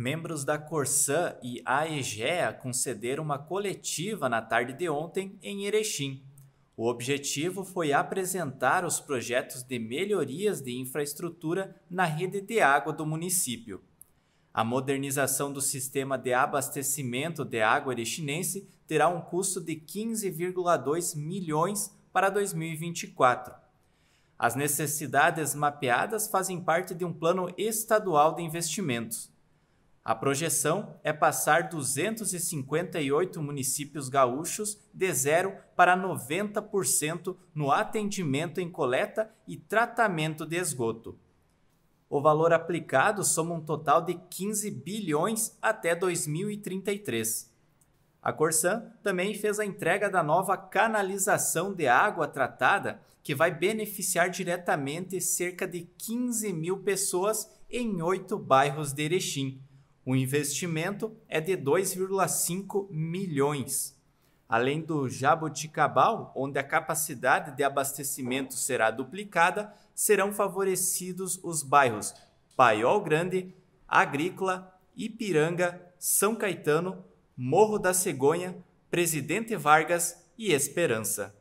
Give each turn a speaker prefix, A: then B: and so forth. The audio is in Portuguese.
A: membros da Corsã e AEGEA concederam uma coletiva na tarde de ontem em Erechim. O objetivo foi apresentar os projetos de melhorias de infraestrutura na rede de água do município. A modernização do sistema de abastecimento de água erechinense terá um custo de 15,2 milhões para 2024. As necessidades mapeadas fazem parte de um plano estadual de investimentos. A projeção é passar 258 municípios gaúchos de zero para 90% no atendimento em coleta e tratamento de esgoto. O valor aplicado soma um total de 15 bilhões até 2033. A Corsan também fez a entrega da nova canalização de água tratada, que vai beneficiar diretamente cerca de 15 mil pessoas em oito bairros de Erechim o investimento é de 2,5 milhões. Além do Jaboticabal, onde a capacidade de abastecimento será duplicada, serão favorecidos os bairros Paiol Grande, Agrícola, Ipiranga, São Caetano, Morro da Cegonha, Presidente Vargas e Esperança.